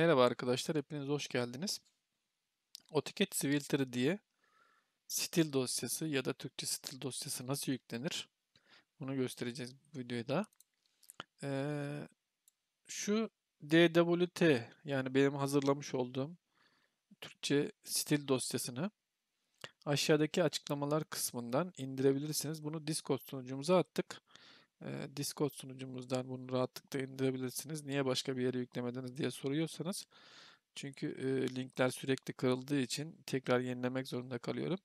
Merhaba arkadaşlar, hepiniz hoş geldiniz. AutoCAD Swilter diye stil dosyası ya da Türkçe stil dosyası nasıl yüklenir? Bunu göstereceğiz bu videoda. Ee, şu DWT yani benim hazırlamış olduğum Türkçe stil dosyasını aşağıdaki açıklamalar kısmından indirebilirsiniz. Bunu Discord sunucumuza attık. Discord sunucumuzdan bunu rahatlıkla indirebilirsiniz. Niye başka bir yere yüklemediniz diye soruyorsanız. Çünkü e, linkler sürekli kırıldığı için tekrar yenilemek zorunda kalıyorum.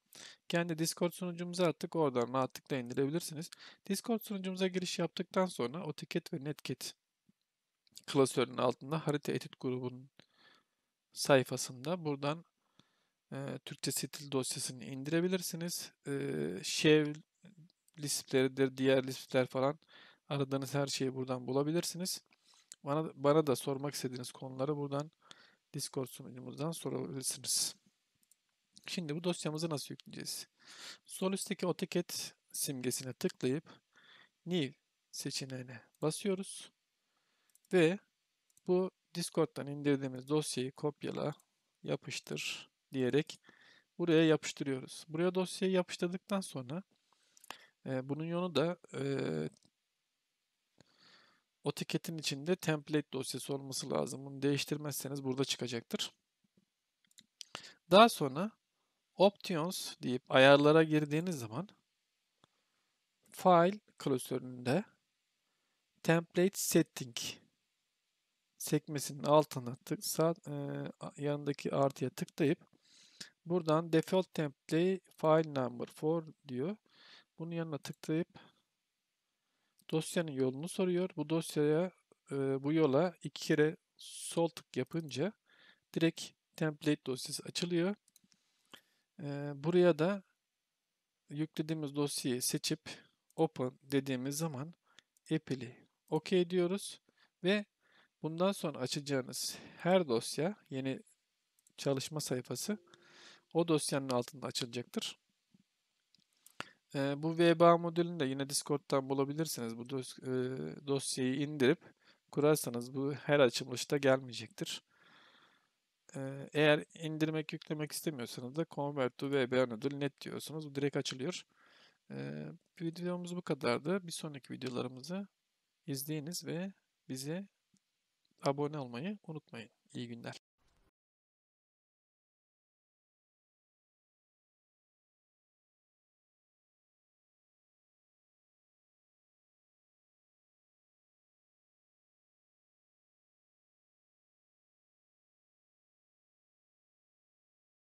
Kendi Discord sunucumuza artık oradan rahatlıkla indirebilirsiniz. Discord sunucumuza giriş yaptıktan sonra AutoCAD ve NetKit klasörünün altında harita etüt grubunun sayfasında buradan e, Türkçe stil dosyasını indirebilirsiniz. E, Şev listleridir, diğer listler falan Aradığınız her şeyi buradan bulabilirsiniz. Bana, bana da sormak istediğiniz konuları buradan Discord sunucumuzdan sorabilirsiniz. Şimdi bu dosyamızı nasıl yükleyeceğiz? Sol üstteki AutoCAD simgesine tıklayıp New seçeneğine basıyoruz. Ve bu Discord'dan indirdiğimiz dosyayı kopyala, yapıştır diyerek buraya yapıştırıyoruz. Buraya dosyayı yapıştırdıktan sonra e, bunun yolu da e, o tiketin içinde template dosyası olması lazım. Bunu değiştirmezseniz burada çıkacaktır. Daha sonra options deyip ayarlara girdiğiniz zaman file klasöründe template setting sekmesinin altına tık, sağ, e, yanındaki artıya tıklayıp buradan default template file number for diyor. Bunun yanına tıklayıp Dosyanın yolunu soruyor. Bu dosyaya bu yola iki kere sol tık yapınca direkt template dosyası açılıyor. buraya da yüklediğimiz dosyayı seçip open dediğimiz zaman Apple'i OK diyoruz ve bundan sonra açacağınız her dosya yeni çalışma sayfası o dosyanın altında açılacaktır. E, bu VBA modülünü de yine Discord'dan bulabilirsiniz. Bu dos e, dosyayı indirip kurarsanız bu her açılışta gelmeyecektir. E, eğer indirmek, yüklemek istemiyorsanız da Convert to VBA modül net diyorsunuz. Bu direkt açılıyor. E, videomuz bu kadardı. Bir sonraki videolarımızı izleyiniz ve bize abone olmayı unutmayın. İyi günler.